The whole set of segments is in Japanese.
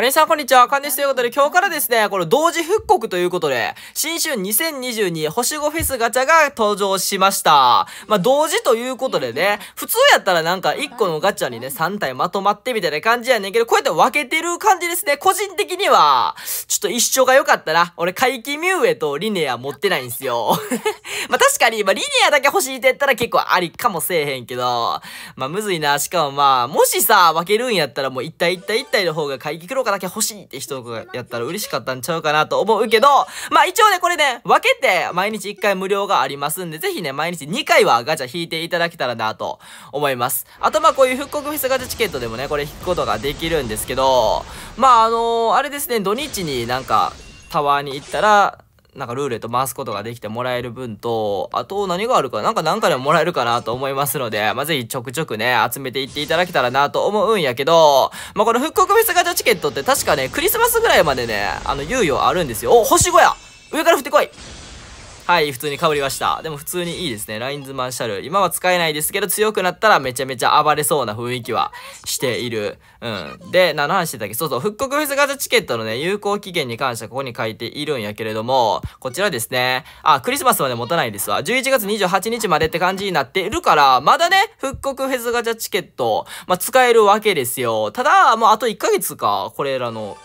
カニさんこんにちは、カンですということで今日からですね、この同時復刻ということで、新春2022星5フェスガチャが登場しました。まあ、同時ということでね、普通やったらなんか1個のガチャにね、3体まとまってみたいな感じやねんけど、こうやって分けてる感じですね、個人的には。ちょっと一緒が良かったな。俺、怪奇ミュウエとリネア持ってないんすよ。まあ、確かに、まあ、リネアだけ欲しいって言ったら結構ありかもせえへんけど、まあ、むずいな。しかもまあ、もしさ、分けるんやったらもう1体1体1体の方が怪奇黒かだけ欲しいって人がやったら嬉しかったんちゃうかなと思うけど、まあ一応ね、これね、分けて毎日1回無料がありますんで、ぜひね、毎日2回はガチャ引いていただけたらなと思います。あとまあこういう復刻フェスガチャチケットでもね、これ引くことができるんですけど、まああのー、あれですね、土日になんか、タワーに行ったら、なんかルーレット回すことができてもらえる分と、あと何があるかなんか何かでももらえるかなと思いますので、まあ、ぜひちょくちょくね、集めていっていただけたらなと思うんやけど、まあ、この復刻フェスガチャチケットって確かね、クリスマスぐらいまでね、あの、猶予あるんですよ。お、星5や上から降ってこいはい、普通に被りました。でも普通にいいですね。ラインズマンシャル。今は使えないですけど、強くなったらめちゃめちゃ暴れそうな雰囲気はしている。うん。で、何話してたっけそうそう、復刻フェスガチャチケットのね、有効期限に関してはここに書いているんやけれども、こちらですね。あ、クリスマスまで持たないですわ。11月28日までって感じになっているから、まだね、復刻フェスガチャチケット、まあ、使えるわけですよ。ただ、もうあと1ヶ月か、これらの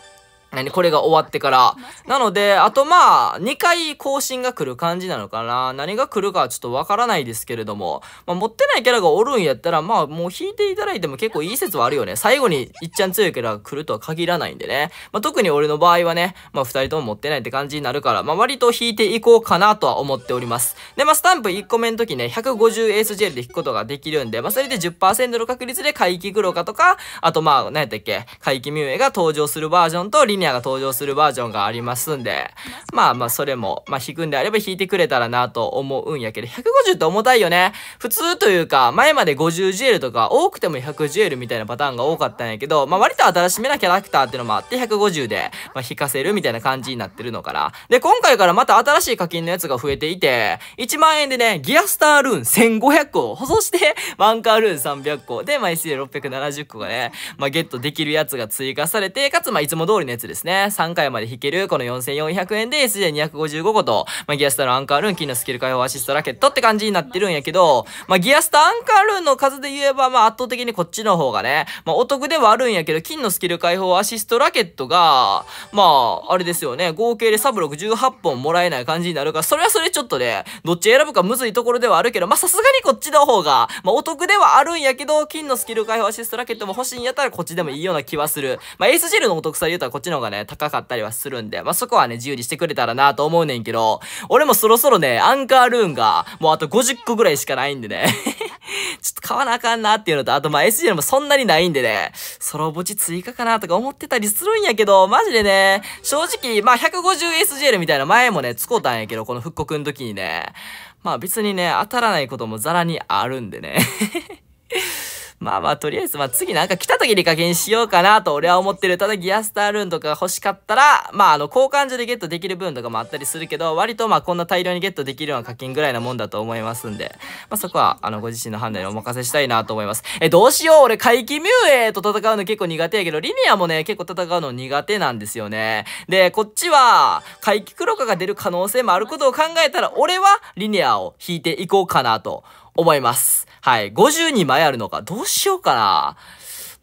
何これが終わってから。なので、あとまあ、2回更新が来る感じなのかな。何が来るかはちょっとわからないですけれども、まあ、持ってないキャラがおるんやったら、まあ、もう引いていただいても結構いい説はあるよね。最後にいっちゃん強いキャラが来るとは限らないんでね。まあ、特に俺の場合はね、まあ、2人とも持ってないって感じになるから、まあ、割と引いていこうかなとは思っております。で、まあ、スタンプ1個目の時ね、150エースジェルで引くことができるんで、まあ、それで10%の確率で怪奇黒化とか、あとまあ、何やったっけ、怪奇ミュウエが登場するバージョンとリネアが登場するバージョンがありますんで、まあまあそれも、まあ弾くんであれば弾いてくれたらなと思うんやけど、150って重たいよね。普通というか、前まで50ジュエルとか多くても100ジュエルみたいなパターンが多かったんやけど、まあ割と新しめなキャラクターっていうのもあって150で、まあ、弾かせるみたいな感じになってるのかな。で、今回からまた新しい課金のやつが増えていて、1万円でね、ギアスタールーン1500個、そしてワ ンカールーン300個で、まあ SL670 個がね、まあゲットできるやつが追加されて、かつまあいつも通りのやつですね。3回まで引ける、この4400円で SJ255 個と、まあ、ギアスタのアンカールーン、金のスキル解放アシストラケットって感じになってるんやけど、まあ、ギアスタアンカールーンの数で言えば、まあ、圧倒的にこっちの方がね、まあ、お得ではあるんやけど、金のスキル解放アシストラケットが、まあ、あれですよね、合計でサブ68本もらえない感じになるから、それはそれちょっとね、どっち選ぶかむずいところではあるけど、まあ、さすがにこっちの方が、まあ、お得ではあるんやけど、金のスキル解放アシストラケットも欲しいんやったらこっちでもいいような気はする。まあ、エースジェルのお得さで言うたらこっちののがね、高かったりはするんで、まあ、そこはね、自由にしてくれたらなと思うねんけど、俺もそろそろね、アンカールーンが、もうあと50個ぐらいしかないんでね。ちょっと買わなあかんなっていうのと、あとまあ SG もそんなにないんでね、ソロ墓地追加かなとか思ってたりするんやけど、マジでね、正直、まあ 150SGL みたいな前もね、使うたんやけど、この復刻の時にね。まあ別にね、当たらないこともザラにあるんでね。まあまあ、とりあえず、まあ次なんか来た時に課金しようかなと俺は思ってる。ただギアスタールーンとかが欲しかったら、まああの、交換所でゲットできる分とかもあったりするけど、割とまあこんな大量にゲットできるような課金ぐらいなもんだと思いますんで、まあそこは、あの、ご自身の判断にお任せしたいなと思います。え、どうしよう俺、怪奇ミュウエーと戦うの結構苦手やけど、リニアもね、結構戦うの苦手なんですよね。で、こっちは、怪奇黒化が出る可能性もあることを考えたら、俺はリニアを引いていこうかなと思います。はい。52枚あるのか。どうしようかな。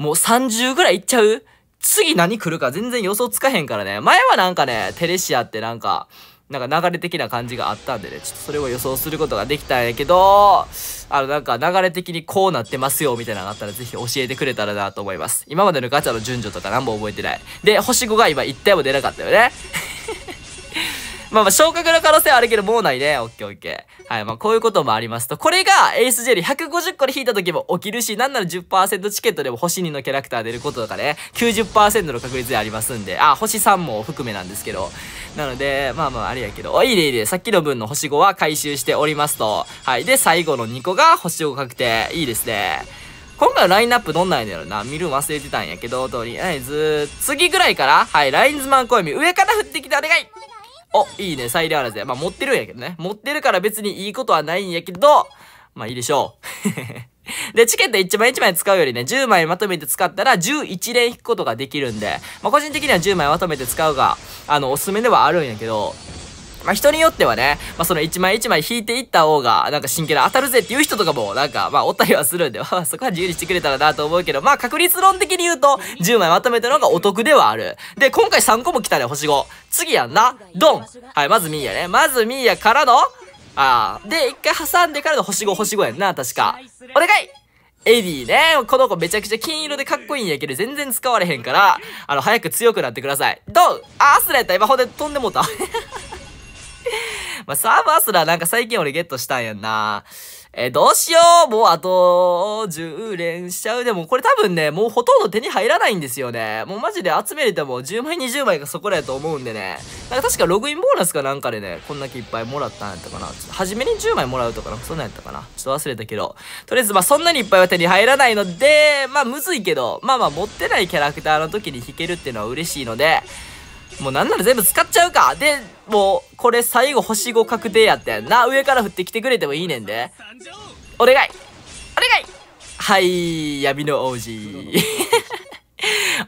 もう30ぐらいいっちゃう次何来るか全然予想つかへんからね。前はなんかね、テレシアってなんか、なんか流れ的な感じがあったんでね、ちょっとそれを予想することができたんやけど、あのなんか流れ的にこうなってますよみたいなのがあったらぜひ教えてくれたらなと思います。今までのガチャの順序とか何も覚えてない。で、星5が今1体も出なかったよね。まあまあ、昇格の可能性はあるけど、もうないね。オッケーオッケー。はい、まあ、こういうこともありますと。これが、エースジェリー150個で引いた時も起きるし、なんなら10%チケットでも星2のキャラクター出ることとかね、90%の確率でありますんで、あ、星3も含めなんですけど。なので、まあまあ、あれやけど、おいいねいいね。さっきの分の星5は回収しておりますと。はい。で、最後の2個が星5確定。いいですね。今回のラインナップどんなんやろな。見るん忘れてたんやけど、とりあえず、次ぐらいから、はい、ラインズマン小読み、上から振ってきてお願いお、いいね、サイレアラゼ。まあ、持ってるんやけどね。持ってるから別にいいことはないんやけど、まあ、いいでしょう。で、チケット1枚1枚使うよりね、10枚まとめて使ったら11連引くことができるんで、まあ、個人的には10枚まとめて使うが、あの、おすすめではあるんやけど、まあ、人によってはね、まあ、その一枚一枚引いていった方が、なんか真剣な当たるぜっていう人とかも、なんか、まあ、おったりはするんで、ま あ、そこは自由にしてくれたらなと思うけど、まあ、確率論的に言うと、10枚まとめたのがお得ではある。で、今回3個も来たね、星5。次やんな。ドンはい、まずミーヤね。まずミーヤからの、ああ。で、一回挟んでからの星5、星5やんな、確か。お願いエディね、この子めちゃくちゃ金色でかっこいいんやけど、全然使われへんから、あの、早く強くなってください。ドンあ、アスレやった。今ほんで飛んでもうた。まあ、サーバーすらなんか最近俺ゲットしたんやんな。えー、どうしようもうあと、10連しちゃう。でもこれ多分ね、もうほとんど手に入らないんですよね。もうマジで集めれても10枚20枚がそこらやと思うんでね。なんか確かログインボーナスかなんかでね、こんだけいっぱいもらったんやったかな。ちょっと初めに10枚もらうとかなそんなんやったかな。ちょっと忘れたけど。とりあえずまあそんなにいっぱいは手に入らないので、まあむずいけど、まあまあ持ってないキャラクターの時に弾けるっていうのは嬉しいので、もうなんなら全部使っちゃうか。で、もう、これ最後星5確定やったやんな。上から降ってきてくれてもいいねんで。お願いお願いはい、闇の王子。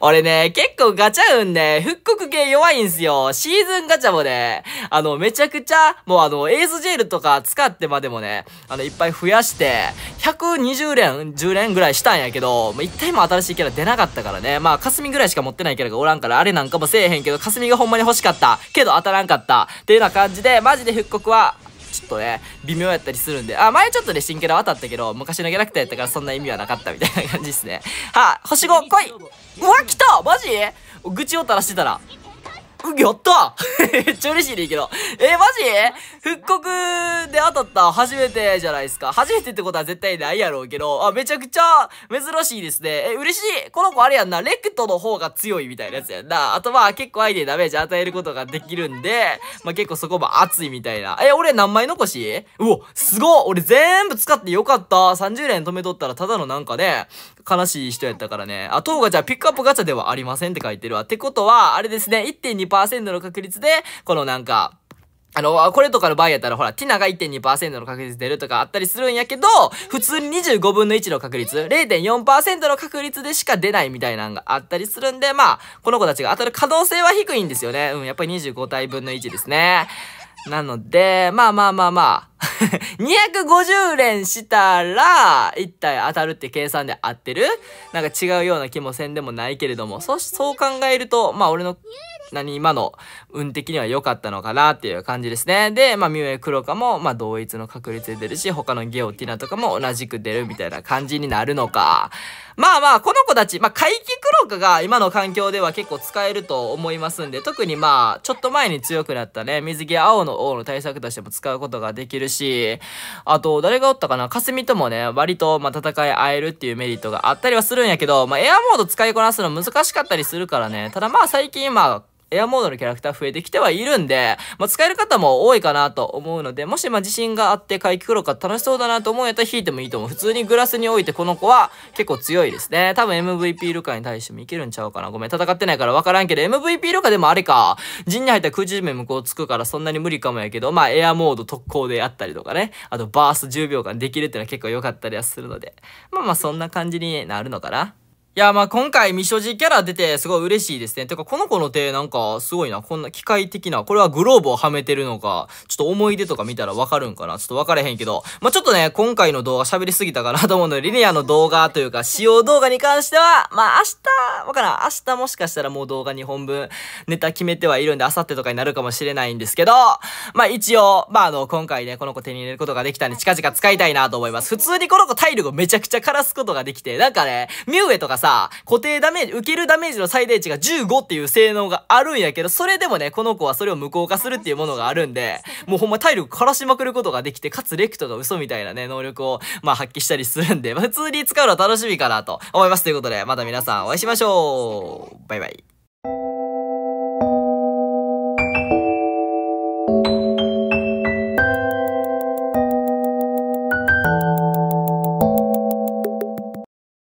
俺ね、結構ガチャ運ね、復刻系弱いんすよ。シーズンガチャもね、あの、めちゃくちゃ、もうあの、エースジェルとか使ってまでもね、あの、いっぱい増やして、120連、10連ぐらいしたんやけど、まう一体も新しいキャラ出なかったからね。まあ、霞ぐらいしか持ってないキャラがおらんから、あれなんかもせえへんけど、霞がほんまに欲しかった。けど当たらんかった。っていうような感じで、マジで復刻は、ちょっとね、微妙やったりするんで、あ、前ちょっとね、新キャラ当たったけど、昔のキャラクターやったからそんな意味はなかったみたいな感じですね。はあ、星5、来いうわ、来たマジ愚痴を垂らしてたら。やった めっちゃ嬉しいねんけど。えー、マジ復刻で当たった初めてじゃないですか。初めてってことは絶対ないやろうけど、あ、めちゃくちゃ珍しいですね。え、嬉しいこの子あれやんな、レクトの方が強いみたいなやつやんな。あとまあ結構相手にダメージ与えることができるんで、まあ結構そこも熱いみたいな。え、俺何枚残しうお、すご俺全部使ってよかった。30連止めとったらただのなんかね、悲しい人やったからね。あ、当がじゃあピックアップガチャではありませんって書いてるわ。ってことは、あれですね、1.2%の確率で、このなんか、あの、これとかの場合やったら、ほら、ティナが1.2%の確率出るとかあったりするんやけど、普通に25分の1の確率、0.4%の確率でしか出ないみたいなんがあったりするんで、まあ、この子たちが当たる可能性は低いんですよね。うん、やっぱり25体分の1ですね。なので、まあまあまあまあ。250 連したら、1体当たるって計算で合ってるなんか違うような気もせんでもないけれども、そ、そう考えると、まあ俺のなに今の運的には良かったのかなっていう感じですね。で、まあ、ミュエクロカも、まあ、同一の確率で出るし、他のゲオティナとかも同じく出るみたいな感じになるのか。まあまあ、この子たち、まあ、怪奇クロカが今の環境では結構使えると思いますんで、特にまあ、ちょっと前に強くなったね、水着青の王の対策としても使うことができるし、あと、誰がおったかな、霞ともね、割と、まあ、戦い合えるっていうメリットがあったりはするんやけど、まあ、エアモード使いこなすの難しかったりするからね、ただまあ、最近、まあ、エアモードのキャラクター増えてきてはいるんで、まあ、使える方も多いかなと思うので、もしま自信があって回帰黒か楽しそうだなと思うやったら引いてもいいと思う。普通にグラスに置いてこの子は結構強いですね。多分 MVP ルカに対してもいけるんちゃうかな。ごめん、戦ってないからわからんけど、MVP ルカでもあれか。陣に入ったら空地面向こうつくからそんなに無理かもやけど、まあエアモード特攻であったりとかね。あとバース10秒間できるっていうのは結構良かったりはするので。まあまあそんな感じになるのかな。いや、まあ今回、未所持キャラ出て、すごい嬉しいですね。てか、この子の手、なんか、すごいな。こんな機械的な。これはグローブをはめてるのか、ちょっと思い出とか見たらわかるんかな。ちょっとわかれへんけど。まあちょっとね、今回の動画喋りすぎたかなと思うので、リニアの動画というか、使用動画に関しては、まあ明日、わからん。明日もしかしたらもう動画2本分、ネタ決めてはいるんで、明後日とかになるかもしれないんですけど、まあ一応、まああの、今回ね、この子手に入れることができたんで、近々使いたいなと思います。普通にこの子体力をめちゃくちゃ枯らすことができて、なんかね、ミュウエとかさ、さ、固定ダメージ、受けるダメージの最大値が15っていう性能があるんやけど、それでもね、この子はそれを無効化するっていうものがあるんで、もうほんま体力枯らしまくることができて、かつレクトが嘘みたいなね、能力を、まあ発揮したりするんで、ま普通に使うのは楽しみかなと思います。ということで、また皆さんお会いしましょうバイバイ。